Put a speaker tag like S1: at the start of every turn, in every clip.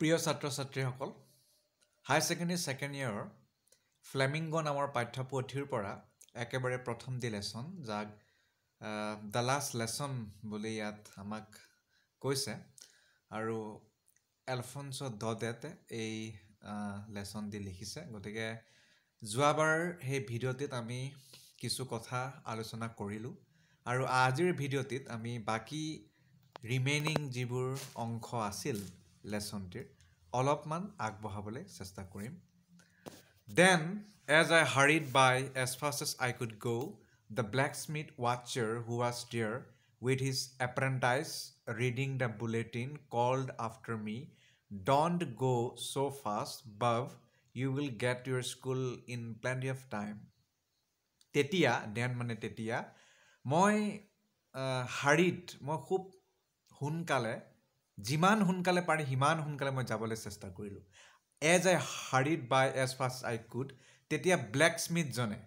S1: প্ৰিয় ছাত্ৰ ছাত্ৰীসকল হাই ছেকেণ্ডেৰী ছেকেণ্ড ইয়েৰৰ ফ্লেমিংগ নামৰ পাঠ্যপুথিৰ পৰা একেবাৰে প্ৰথম দি লেচন যাক দ্য লাষ্ট লেচন বুলি ইয়াত আমাক কৈছে আৰু এলফনছ ডেটে এই লেচন দি লিখিছে গতিকে যোৱাবাৰ সেই ভিডিঅ'টিত আমি কিছু কথা আলোচনা কৰিলোঁ আৰু আজিৰ ভিডিঅ'টিত আমি বাকী ৰিমেইনিং যিবোৰ অংশ আছিল লেচনটিৰ অলপমান আগবঢ়াবলৈ চেষ্টা কৰিম then as I hurried by as fast as I could go' the blacksmith Wachter who was there with his apprentice reading the bulletin called after me don't go' so' fast bub you will get your school in plenty of time তেতিয়া then মানে তেতিয়া মই হাৰিত মই খুব সোনকালে যিমান সোনকালে পাৰি সিমান সোনকালে মই যাবলৈ চেষ্টা কৰিলোঁ as I hurried by as fast I could তেতিয়া ব্লেক স্মিথজনে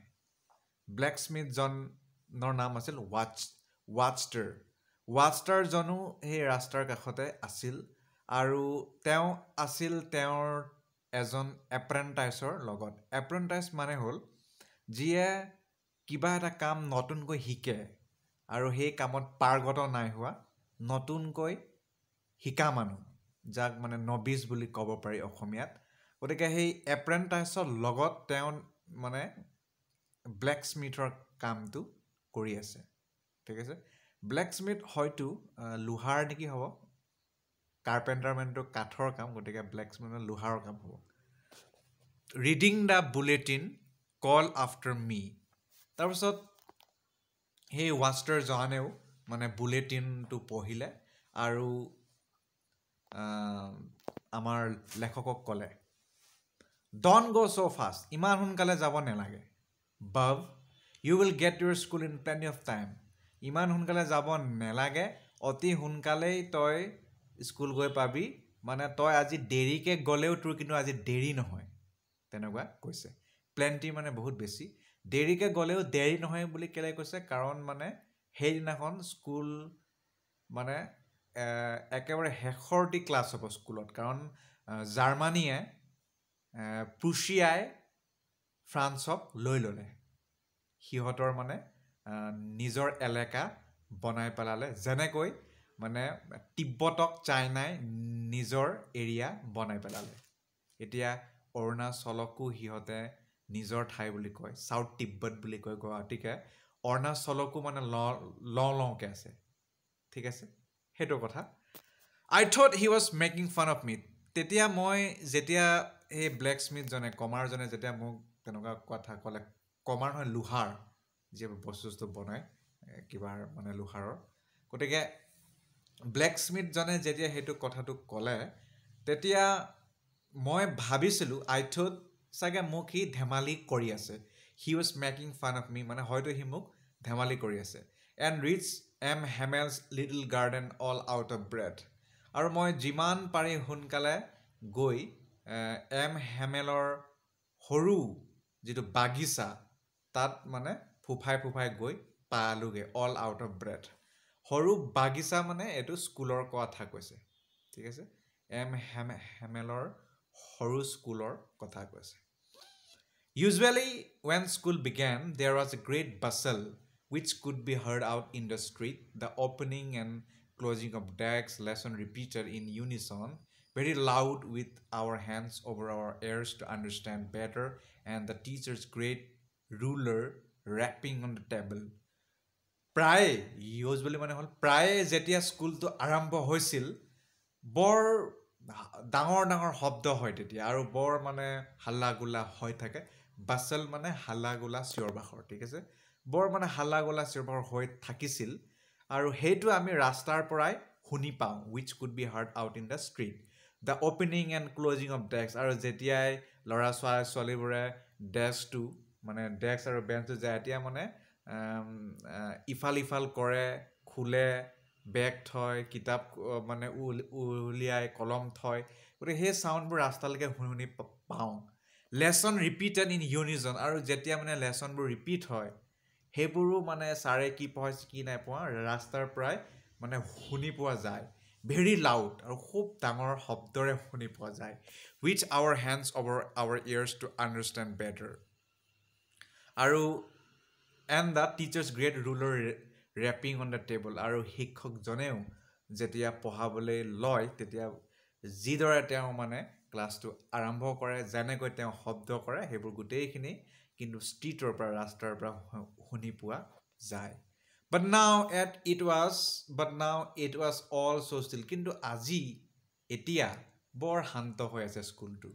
S1: ব্লেক স্মিথজনৰ নাম আছিল ৱাচ ৱাচটাৰ ৱাচটাৰজনো সেই ৰাস্তাৰ কাষতে আছিল আৰু তেওঁ আছিল তেওঁৰ এজন এপ্ৰেণ্টাইছৰ লগত এপ্ৰেণ্টাইজ মানে হ'ল যিয়ে কিবা এটা কাম নতুনকৈ শিকে আৰু সেই কামত পাৰ্গত নাই হোৱা নতুনকৈ শিকা মানুহ যাক মানে নবিছ বুলি ক'ব পাৰি অসমীয়াত গতিকে সেই এপ্ৰেণ্টাইছৰ লগত তেওঁ মানে ব্লেক স্মিথৰ কামটো কৰি আছে ঠিক আছে ব্লেক স্মিথ হয়তো লোহাৰ নেকি হ'ব কাৰ্পেণ্টাৰ কাৰ্পেণ্টাৰমেনটো কাঠৰ কাম গতিকে ব্লেক স্মিথ লোহাৰৰ কাম হ'ব reading the bulletin call after me তাৰপিছত সেই ৱাষ্টাৰ জহানেও মানে বুলেটিনটো পঢ়িলে আৰু আমাৰ লেখকক ক'লে ডন গ' চ' ফাষ্ট ইমান সোনকালে যাব নালাগে bub you will get your school in plenty of time ইমান সোনকালে যাব নালাগে অতি সোনকালেই তই স্কুল গৈ পাবি মানে তই আজি দেৰিকৈ গ'লেও তোৰ কিন্তু আজি দেৰি নহয় তেনেকুৱা কৈছে প্লেনটি মানে বহুত বেছি দেৰিকৈ গ'লেও দেৰি নহয় বুলি কেলৈ কৈছে কাৰণ মানে সেইদিনাখন স্কুল মানে একেবাৰে শেষৰটি ক্লাছ হ'ব স্কুলত কাৰণ জাৰ্মানীয়ে প্ৰুছিয়াই ফ্ৰান্সক লৈ ল'লে সিহঁতৰ মানে নিজৰ এলেকা বনাই পেলালে যেনেকৈ মানে তিব্বতক চাইনাই নিজৰ এৰিয়া বনাই পেলালে এতিয়া অৰুণাচলকো সিহঁতে নিজৰ ঠাই বুলি কয় চাউথ তিব্বত বুলি কয় গতিকে অৰুণাচলকো মানে ল লওঁ লওঁকৈ আছে ঠিক আছে সেইটো কথা I thought he was making fun of me তেতিয়া মই যেতিয়া সেই ব্লেক স্মিথজনে কমাৰজনে যেতিয়া মোক তেনেকুৱা কথা ক'লে কমাৰ নহয় লোহাৰ যি বস্তু চস্তু বনায় কিবা মানে লোহাৰৰ গতিকে ব্লেক স্মিথজনে যেতিয়া সেইটো কথাটো ক'লে তেতিয়া মই ভাবিছিলোঁ আই থট চাগে মোক সি ধেমালি কৰি আছে he was making fun of me মানে হয়তো সি মোক ধেমালি কৰি আছে and reach M Hamel's little garden all out of breath আৰু মই যিমান পাৰি সোনকালে গৈ এম হেমেলৰ সৰু যিটো বাগিচা তাত মানে ফুফাই ফুফাই গৈ পালোগৈ অল আউট অফ ব্ৰেড সৰু বাগিচা মানে এইটো স্কুলৰ কথা কৈছে ঠিক আছে এম হেম হেমেলৰ সৰু স্কুলৰ কথা কৈছে usually when school began there was a great bustle which could be heard out in the street, the opening and closing of decks, lesson repeated in unison, very loud with our hands over our ears to understand better, and the teacher's great ruler rapping on the table. প্ৰায় usually মানে হ'ল প্ৰায়ে যেতিয়া স্কুলটো আৰম্ভ হৈছিল বৰ ডাঙৰ ডাঙৰ শব্দ হয় তেতিয়া আৰু বৰ মানে হাল্লা গোল্লা হৈ থাকে বাচল মানে হাল্লা গোল্লা চিঞৰ বাখৰ ঠিক আছে বৰ মানে হাল্লা গোলা চিৰভাৰ হৈ থাকিছিল আৰু সেইটো আমি ৰাস্তাৰ পৰাই শুনি পাওঁ which could be heard out in the street the opening and closing of desk আৰু যেতিয়াই ল'ৰা ছোৱালী ছোৱালীবোৰে ডেস্কটো মানে ডেস্ক আৰু বেঞ্চটো যায় এতিয়া মানে ইফাল ইফাল কৰে খোলে বেগ থয় কিতাপ মানে উলিয়াই কলম থয় গতিকে সেই চাউণ্ডবোৰ ৰাস্তালৈকে শুনি পাওঁ লেচন ৰিপিটেড ইন ইউনিজন আৰু যেতিয়া মানে লেচনবোৰ ৰিপিট হয় সেইবোৰো মানে ছাৰে কি পঢ়াইছে কি নাই পোৱা ৰাস্তাৰ পৰাই মানে শুনি পোৱা যায় ভেৰি লাউড আৰু খুব ডাঙৰ শব্দৰে শুনি পোৱা যায় with our hands over our ears to understand better আৰু and the teacher's great ruler rapping on the table আৰু শিক্ষকজনেও যেতিয়া পঢ়াবলৈ লয় তেতিয়া যিদৰে তেওঁ মানে ক্লাছটো আৰম্ভ কৰে যেনেকৈ তেওঁ শব্দ কৰে সেইবোৰ গোটেইখিনি কিন্তু ষ্ট্ৰীটৰ পৰা ৰাস্তাৰ পৰা শুনি পোৱা যায় but now at it was but now it was all so' still কিন্তু আজি এতিয়া বৰ শান্ত হৈ আছে স্কুলটো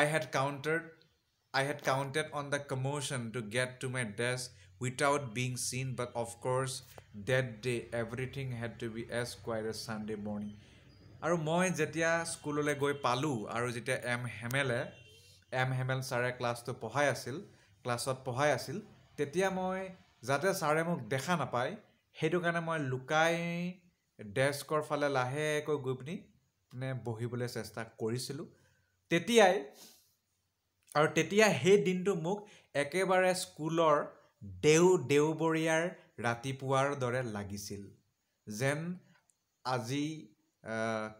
S1: I had counted I had counted on the commotion to get to my desk without being seen but of course that day' everything had to be as quiet a Sunday' morning আৰু মই যেতিয়া স্কুললৈ গৈ পালোঁ আৰু যেতিয়া এম হেমেলে এম হেমেল ছাৰে ক্লাছটো পঢ়াই আছিল ক্লাছত পঢ়াই আছিল তেতিয়া মই যাতে ছাৰে মোক দেখা নাপায় সেইটো কাৰণে মই লুকাই ডেস্কৰ ফালে লাহেকৈ গৈ পিনি মানে বহিবলৈ চেষ্টা কৰিছিলোঁ তেতিয়াই আৰু তেতিয়া সেই দিনটো মোক একেবাৰে স্কুলৰ দেও দেওবৰীয়াৰ ৰাতিপুৱাৰ দৰে লাগিছিল যেন আজি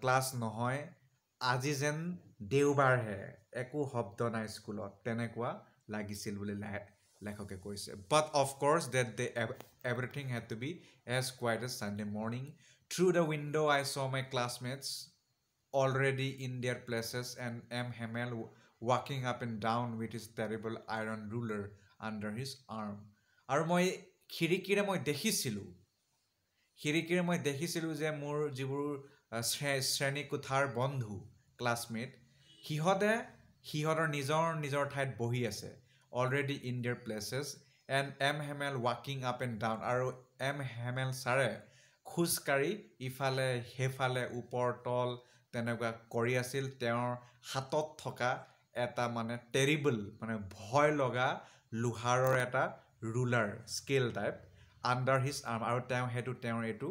S1: ক্লাছ নহয় আজি যেন দেওবাৰহে একো শব্দ নাই স্কুলত তেনেকুৱা লাগিছিল বুলি লেখকে কৈছে but of course that day everything had to be as quiet as Sunday morning through the window' I saw' my classmates already in their places and M Hamel ৱাকিং up and down with his terrible iron ruler under his arm আৰু মই খিৰিকীৰে মই দেখিছিলোঁ খিৰিকীৰে মই দেখিছিলোঁ যে মোৰ যিবোৰ শ্ৰেণী কোঠাৰ বন্ধু ক্লাছমেট সিহঁতে সিহঁতৰ নিজৰ নিজৰ ঠাইত বহি আছে already in their places and M Hamel ৱাকিং আপ এণ্ড ডাউন আৰু এম হেমেল ছাৰে খোজকাঢ়ি ইফালে সেইফালে ওপৰ তল তেনেকুৱা কৰি আছিল তেওঁৰ হাতত থকা এটা মানে টেৰিবল মানে ভয় লগা লোহাৰৰ এটা ruler scale type under his arm আৰু তেওঁ সেইটো তেওঁৰ এইটো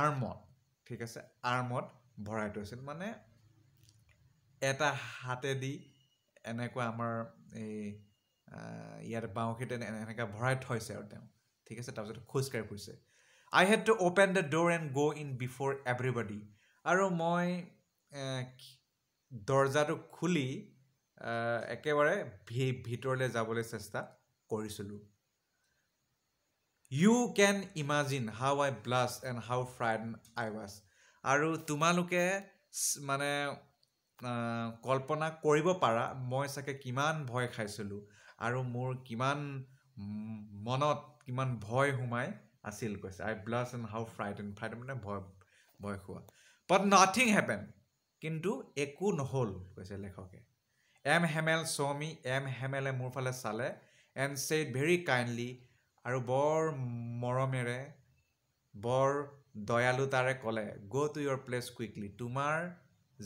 S1: আৰ্মত ঠিক আছে আৰ্মত ভৰাই থৈছিল মানে এটা হাতেদি এনেকুৱা আমাৰ এই ইয়াত বাঁওখিত এনেকৈ ভৰাই থৈছে আৰু তেওঁ ঠিক আছে তাৰপিছত খোজকাঢ়ি ফুৰিছে I had to open the door and go' in before everybody আৰু মই দৰ্জাটো খুলি একেবাৰে ভি ভিতৰলৈ যাবলৈ চেষ্টা কৰিছিলোঁ you can imagine how I blush and how frightened I was আৰু তোমালোকে মানে কল্পনা কৰিব পাৰা মই চাগে কিমান ভয় খাইছিলোঁ আৰু মোৰ কিমান মনত কিমান ভয় সোমাই আছিল কৈছে I blush and how frightened and frightened মানে ভয় ভয় খোৱা বাট নাথিং হেপেন কিন্তু একো নহ'ল কৈছে লেখকে এম হেমেল চমি এম হেমেলে মোৰ ফালে চালে এণ্ড চেইড ভেৰি কাইণ্ডলি আৰু বৰ মৰমেৰে বৰ দয়ালুতাৰে ক'লে গ' টু ইয়'ৰ প্লেচ কুইকলি তোমাৰ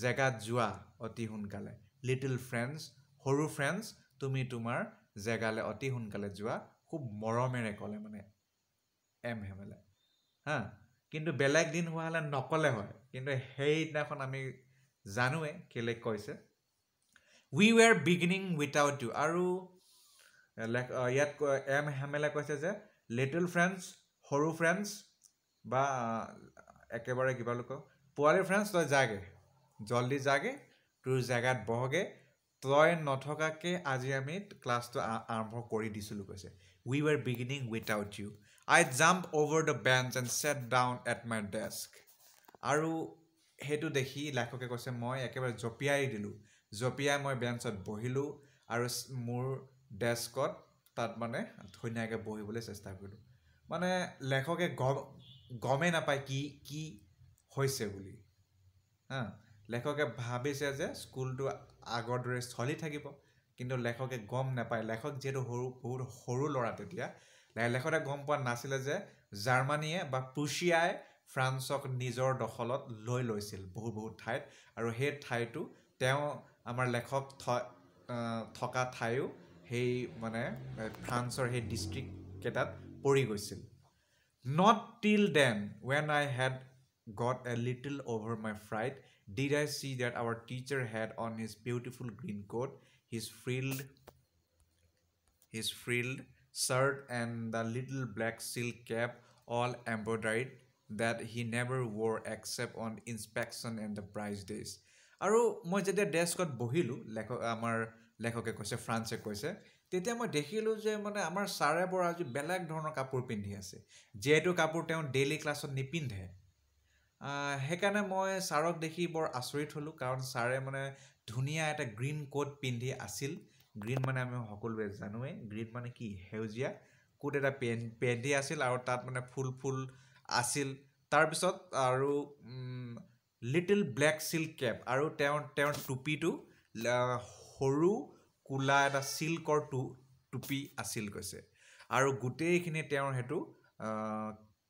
S1: জেগাত যোৱা অতি সোনকালে লিটিল ফ্ৰেণ্ডছ সৰু ফ্ৰেণ্ডছ তুমি তোমাৰ জেগালৈ অতি সোনকালে যোৱা খুব মৰমেৰে ক'লে মানে এম হেমেলে হা কিন্তু বেলেগ দিন হোৱা হ'লে নক'লে হয় কিন্তু সেইদিনাখন আমি জানোৱেই কেলেগ কৈছে we were beginning without you আৰু ইয়াত এম হেমেলে কৈছে যে লিটল ফ্ৰেণ্ডছ সৰু ফ্ৰেণ্ডছ বা একেবাৰে কিবা লোক পোৱালি ফ্ৰেণ্ডছ তই জাগে জলদি জাগে তোৰ জেগাত বহগে তই নথকাকৈ আজি আমি ক্লাছটো আৰম্ভ কৰি দিছিলোঁ কৈছে we are beginning without you I jump over the bench and sat down at my desk আৰু সেইটো দেখি লেখকে কৈছে মই একেবাৰে জঁপিয়াই দিলোঁ জঁপিয়াই মই বেঞ্চত বহিলোঁ আৰু মোৰ ডেস্কত তাত মানে ধুনীয়াকৈ বহিবলৈ চেষ্টা কৰিলোঁ মানে লেখকে গম গমেই নাপায় কি কি হৈছে বুলি হা লেখকে ভাবিছে যে স্কুলটো আগৰ দৰে চলি থাকিব কিন্তু লেখকে গম নাপায় লেখক যিহেতু সৰু বহুত সৰু ল'ৰা তেতিয়া লেখকে গম পোৱা নাছিলে যে জাৰ্মানীয়ে বা প্ৰুছিয়াই ফ্ৰান্সক নিজৰ দখলত লৈ লৈছিল বহু বহুত ঠাইত আৰু সেই ঠাইটো তেওঁ আমাৰ লেখক থ থকা ঠাইও সেই মানে ফ্ৰান্সৰ সেই ডিষ্ট্ৰিক্টকেইটাত পৰি গৈছিল not till then when I had got a little over my fright did I see that our teacher had on his beautiful green coat his frilled his frilled shirt and the little black silk cap all embroidered that he never wore except on inspection and the prize days. আৰু মই যেতিয়া ডেস্কত বহিলোঁ লেখক আমাৰ লেখকে কৈছে ফ্ৰান্সে কৈছে তেতিয়া মই দেখিলোঁ যে মানে আমাৰ ছাৰে বৰ আজি বেলেগ ধৰণৰ কাপোৰ পিন্ধি আছে যিহেতু কাপোৰ তেওঁ ডেইলি ক্লাছত নিপিন্ধে সেইকাৰণে মই ছাৰক দেখি বৰ আচৰিত হ'লোঁ কাৰণ ছাৰে মানে ধুনীয়া এটা গ্ৰীণ কোট পিন্ধি আছিল গ্ৰীণ মানে আমি সকলোৱে জানোৱেই গ্ৰীণ মানে কি সেউজীয়া কোট এটা পেন পিন্ধি আছিল আৰু তাত মানে ফুল ফুল আছিল তাৰপিছত আৰু লিটিল ব্লেক চিল্ক কেপ আৰু তেওঁ তেওঁৰ টুপিটো সৰু কোলা এটা চিল্কৰ টু টুপি আছিল কৈছে আৰু গোটেইখিনি তেওঁৰ সেইটো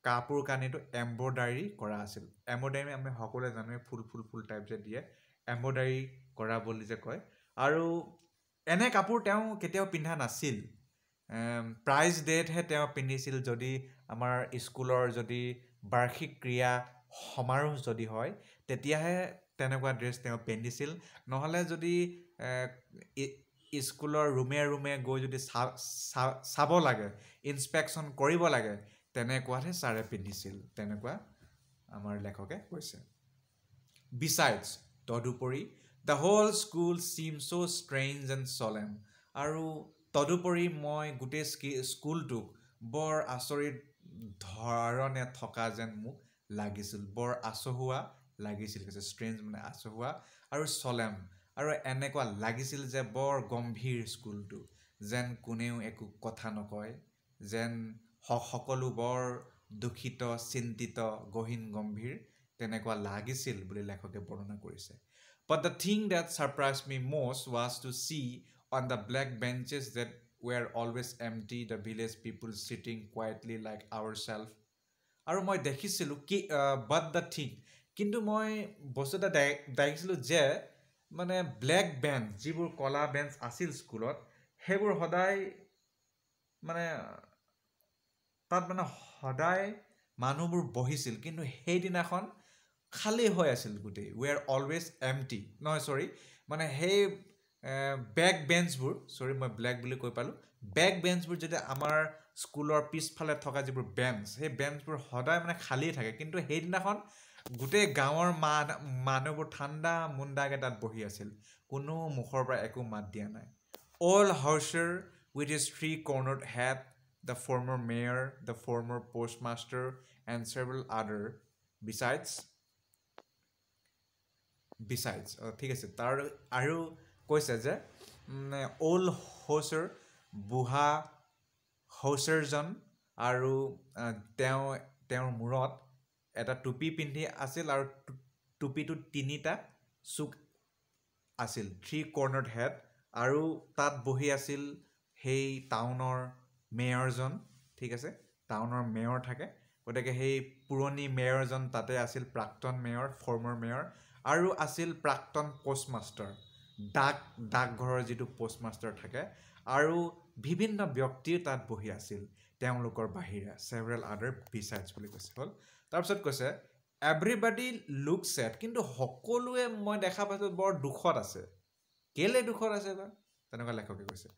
S1: কাপোৰ কানিটো এম্ব্ৰইডাৰী কৰা আছিল এম্ব্ৰইডাৰী আমি সকলোৱে জানোৱেই ফুল ফুল ফুল টাইপ যে দিয়ে এম্ব্ৰইডাৰী কৰা বুলি যে কয় আৰু এনে কাপোৰ তেওঁ কেতিয়াও পিন্ধা নাছিল প্ৰাইজ ডেটহে তেওঁ পিন্ধিছিল যদি আমাৰ স্কুলৰ যদি বাৰ্ষিক ক্ৰীড়া সমাৰোহ যদি হয় তেতিয়াহে তেনেকুৱা ড্ৰেছ তেওঁ পিন্ধিছিল নহ'লে যদি স্কুলৰ ৰুমে ৰুমে গৈ যদি চাব লাগে ইনস্পেকশ্যন কৰিব লাগে তেনেকুৱাতহে ছাৰে পিন্ধিছিল তেনেকুৱা আমাৰ লেখকে কৈছে বিচাইডছ তদুপৰি the whole school seem so' strange and solemn আৰু তদুপৰি মই গোটেই স্কুলটোক বৰ আচৰিত ধৰণে থকা যেন মোক লাগিছিল বৰ আচহুৱা লাগিছিল কৈছে ষ্ট্ৰেঞ্জ মানে আচহুৱা আৰু চলেম আৰু এনেকুৱা লাগিছিল যে বৰ গম্ভীৰ স্কুলটো যেন কোনেও একো কথা নকয় যেন সকলো বৰ দুখিত চিন্তিত গহীন গম্ভীৰ তেনেকুৱা লাগিছিল বুলি লেখকে বৰ্ণনা কৰিছে but the thing that surprised me most was to see on the black benches that we are always empty the village people sitting quietly like our self আৰু মই দেখিছিলোঁ কি বাট দ্য থিং কিন্তু মই বস্তু এটা দেখিছিলোঁ যে মানে ব্লেক বেঞ্চ যিবোৰ কলা বেঞ্চ আছিল স্কুলত সেইবোৰ সদায় মানে তাত মানে সদায় মানুহবোৰ বহিছিল কিন্তু সেইদিনাখন খালী হৈ আছিল গোটেই we are always empty নহয় চৰি মানে সেই বেক বেঞ্চবোৰ চৰি মই ব্লেক বুলি কৈ পালোঁ বেক বেঞ্চবোৰ যেতিয়া আমাৰ স্কুলৰ পিছফালে থকা যিবোৰ বেঞ্চ সেই বেঞ্চবোৰ সদায় মানে খালী থাকে কিন্তু সেইদিনাখন গোটেই গাঁৱৰ মা মানুহবোৰ ঠাণ্ডা মুণ্ডাকৈ তাত বহি আছিল কোনো মুখৰ পৰা একো মাত দিয়া নাই old Hauser with his three cornered hat the former mayor the former post master and several others besides বিচাইডছ ঠিক আছে তাৰ আৰু কৈছে যে অল হৰ্চাৰ বুঢ়া হৌচেৰজন আৰু তেওঁ তেওঁৰ মূৰত এটা টুপি পিন্ধি আছিল আৰু টুপিটোত তিনিটা চুক আছিল থ্ৰী কৰ্ণাৰ্ড হেড আৰু তাত বহি আছিল সেই টাউনৰ মেয়ৰজন ঠিক আছে টাউনৰ মেয়ৰ থাকে গতিকে সেই পুৰণি মেয়ৰজন তাতে আছিল প্ৰাক্তন মেয়ৰ ফৰ্মাৰ মেয়ৰ আৰু আছিল প্ৰাক্তন প'ষ্ট মাষ্টাৰ ডাক ডাকঘৰৰ যিটো প'ষ্ট মাষ্টাৰ থাকে আৰু বিভিন্ন ব্যক্তিৰ তাত বহি আছিল তেওঁলোকৰ বাহিৰে ছেভৰেল আদাৰ বিচাৰ্ছ বুলি কৈছে হ'ল তাৰপিছত কৈছে এভৰিবাডি লুক ছেট কিন্তু সকলোৱে মই দেখা পাইছোঁ বৰ দুখত আছে কেলে দুখত আছে বা তেনেকুৱা লেখকে কৈছে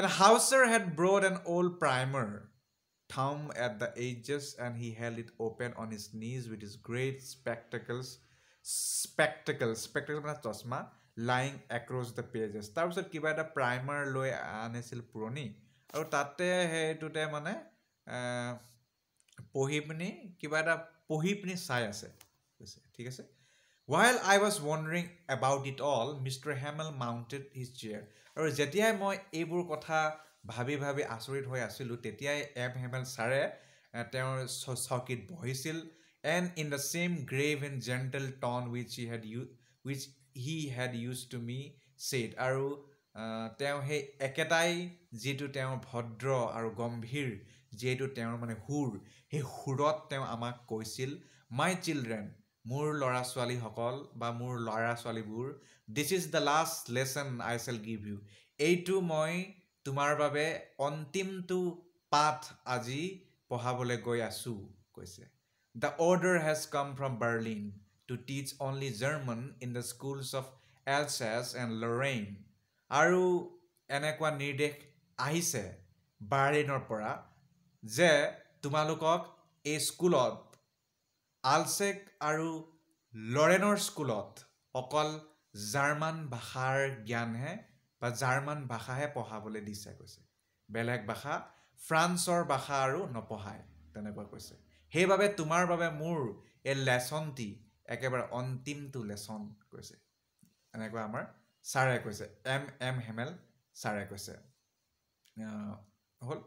S1: and Hauser had brought and old primer thumb at the edges and he held it open on his knees with his great spectacles spectacle spectacle মানে চশমা লাইং এক্ৰছ দ্য পেজেছ তাৰপিছত কিবা এটা প্ৰাইমাৰ লৈ আনিছিল পুৰণি আৰু তাতে সেইটোতে মানে পঢ়ি পিনি কিবা এটা পঢ়ি পিনি চাই আছে কৈছে ঠিক আছে while I was wondering about it all mister Hamel mounted his chair আৰু যেতিয়াই মই এইবোৰ কথা ভাবি ভাবি আচৰিত হৈ আছিলোঁ তেতিয়াই এম হেমেল ছাৰে তেওঁৰ চকীত বহিছিল and in the same grave in gentle tone which you had you which he had used to me said আৰু তেওঁ সেই একেটাই যিটো তেওঁৰ ভদ্ৰ আৰু গম্ভীৰ যিহেতু তেওঁৰ মানে সুৰ সেই সুৰত তেওঁ আমাক কৈছিল মাই চিলড্ৰেন মোৰ ল'ৰা ছোৱালীসকল বা মোৰ ল'ৰা ছোৱালীবোৰ this is the last lesson I shall give you এইটো মই তোমাৰ বাবে অন্তিমটো পাঠ আজি পঢ়াবলৈ গৈ আছোঁ কৈছে the order has come from Berlin to teach only German in the schools of Alsace and Lorraine আৰু এনেকুৱা নিৰ্দেশ আহিছে বাৰেইনৰ পৰা যে তোমালোকক এই স্কুলত আলছেক আৰু লৰেনৰ স্কুলত অকল জাৰ্মান ভাষাৰ জ্ঞানহে বা জাৰ্মান ভাষাহে পঢ়াবলৈ দিছে কৈছে বেলেগ ভাষা ফ্ৰান্সৰ ভাষা আৰু নপঢ়ায় তেনেকুৱা কৈছে সেইবাবে তোমাৰ বাবে মোৰ এই লেচনটি একেবাৰে অন্তিমটো লেচন কৈছে এনেকুৱা আমাৰ ছাৰে কৈছে এম এম হেমেল ছাৰে কৈছে হ'ল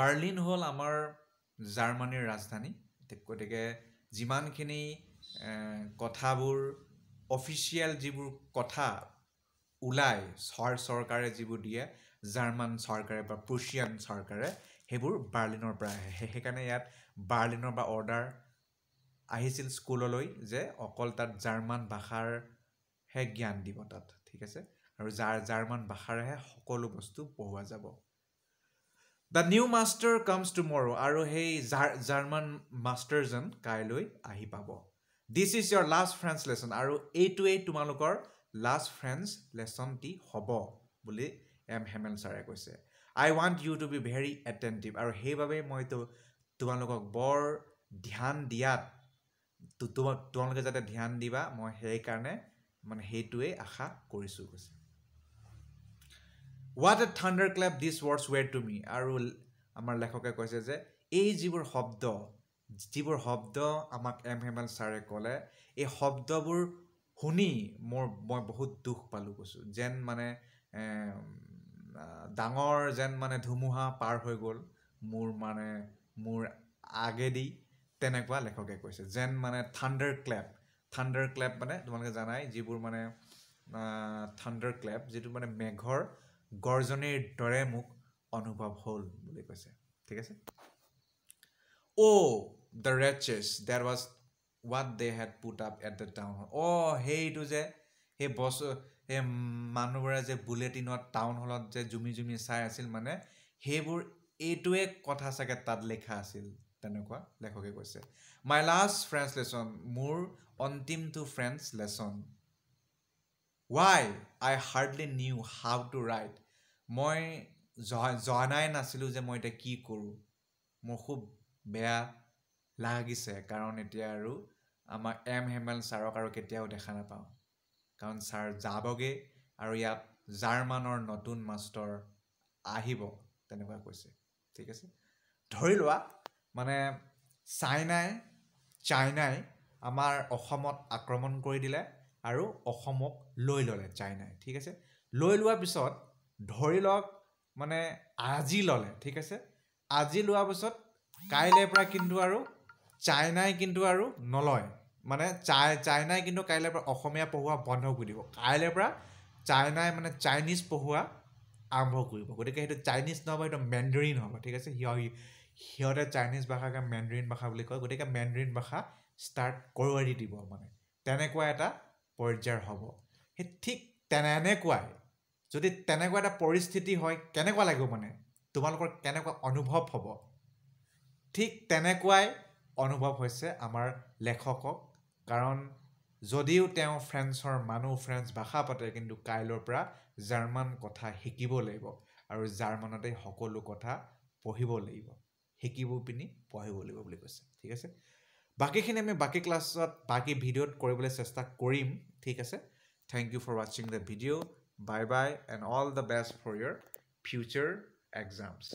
S1: বাৰ্লিন হ'ল আমাৰ জাৰ্মানীৰ ৰাজধানী গতিকে যিমানখিনি কথাবোৰ অফিচিয়েল যিবোৰ কথা ওলায় চৰ চৰকাৰে যিবোৰ দিয়ে জাৰ্মান চৰকাৰে বা প্ৰুচিয়ান চৰকাৰে সেইবোৰ বাৰ্লিনৰ পৰা আহে সেইকাৰণে ইয়াত বাৰ্লিনৰ বা অৰ্ডাৰ আহিছিল স্কুললৈ যে অকল তাত জাৰ্মান ভাষাৰহে জ্ঞান দিব তাত ঠিক আছে আৰু যাৰ জাৰ্মান ভাষাৰেহে সকলো বস্তু পঢ়োৱা যাব the new master comes tomorrow' আৰু সেই জাৰ্মান মাষ্টাৰজন কাইলৈ আহি পাব this is your last French lesson আৰু এইটোৱেই তোমালোকৰ লাষ্ট ফ্ৰেঞ্চ লেচনটি হ'ব বুলি এম হেমেন ছাৰে কৈছে I want you to be very attentive আৰু সেইবাবে মইতো তোমালোকক বৰ ধ্যান দিয়াত তোমালোকে যাতে ধ্যান দিবা মই সেইকাৰণে মানে সেইটোৱেই আশা কৰিছোঁ কৈছে what a thunder clap these words were to me আৰু আমাৰ লেখকে কৈছে যে এই যিবোৰ শব্দ যিবোৰ শব্দ আমাক এম এম এল ছাৰে ক'লে এই শব্দবোৰ শুনি মোৰ মই বহুত দুখ পালোঁ কৈছোঁ যেন মানে ডাঙৰ যেন মানে ধুমুহা পাৰ হৈ গ'ল মোৰ মানে মোৰ আগেদি তেনেকুৱা লেখকে কৈছে যেন মানে থাণ্ডাৰ ক্লেপ থাণ্ডাৰ ক্লেপ মানে তোমালোকে জানাই যিবোৰ মানে থাণ্ডাৰ ক্লেপ যিটো মানে মেঘৰ গৰ্জনীৰ দৰে মোক অনুভৱ হ'ল বুলি কৈছে ঠিক আছে oh' the wretches that was what they had put up at the town hall অ' সেইটো যে সেই বছৰ সেই মানুহবোৰে যে বুলেটিনত টাউন হলত যে জুমি জুমি চাই আছিল মানে সেইবোৰ এইটোৱে কথা চাগে তাত লিখা আছিল তেনেকুৱা লেখকে কৈছে মাই লাষ্ট ফ্ৰেঞ্চ লেচন মোৰ অন্তিমটো French lesson why I hardly knew how to write মই জহা জনাই নাছিলোঁ যে মই এতিয়া কি কৰোঁ মোৰ খুব বেয়া লাগিছে কাৰণ এতিয়া আৰু আমাৰ এম হেমেল ছাৰক আৰু কেতিয়াও দেখা নাপাওঁ কাৰণ ছাৰ যাবগৈ আৰু ইয়াত জাৰ্মানৰ নতুন মাষ্টৰ আহিব তেনেকুৱা কৈছে ঠিক আছে ধৰি লোৱা মানে চাইনাই চাইনাই আমাৰ অসমত আক্ৰমণ কৰি দিলে আৰু অসমক লৈ ল'লে চাইনাই ঠিক আছে লৈ লোৱাৰ পিছত ধৰি লওক মানে আজি ল'লে ঠিক আছে আজি লোৱাৰ পিছত কাইলৈ পৰা কিন্তু আৰু চাইনাই কিন্তু আৰু নলয় মানে চাই চাইনাই কিন্তু কাইলৈ পৰা অসমীয়া পঢ়োৱা বন্ধ কৰি দিব কাইলৈ পৰা চাইনাই মানে চাইনিজ পঢ়োৱা আৰম্ভ কৰিব গতিকে সেইটো চাইনিজ নহ'ব সেইটো মেণ্ডৰিন হ'ব ঠিক আছে সিহঁত সিহঁতে চাইনিজ ভাষাকে মেণ্ড্ৰিন ভাষা বুলি কয় গতিকে মেণ্ড্ৰিন ভাষা ষ্টাৰ্ট কৰোৱাই দিব মানে তেনেকুৱা এটা পৰ্যায়ৰ হ'ব সেই ঠিক তেনেকুৱাই যদি তেনেকুৱা এটা পৰিস্থিতি হয় কেনেকুৱা লাগিব মানে তোমালোকৰ কেনেকুৱা অনুভৱ হ'ব ঠিক তেনেকুৱাই অনুভৱ হৈছে আমাৰ লেখকক কাৰণ যদিও তেওঁ ফ্ৰেন্সৰ মানুহ ফ্ৰেন্স ভাষা পাতে কিন্তু কাইলৈৰ পৰা জাৰ্মান কথা শিকিব লাগিব আৰু জাৰ্মানতে সকলো কথা পঢ়িব লাগিব শিকিব পিনি পঢ়িব লাগিব বুলি কৈছে ঠিক আছে বাকীখিনি আমি বাকী ক্লাছত বাকী ভিডিঅ'ত কৰিবলৈ চেষ্টা কৰিম ঠিক আছে থেংক ইউ ফৰ ৱাচিং the video' bye bye and all the best for your future exams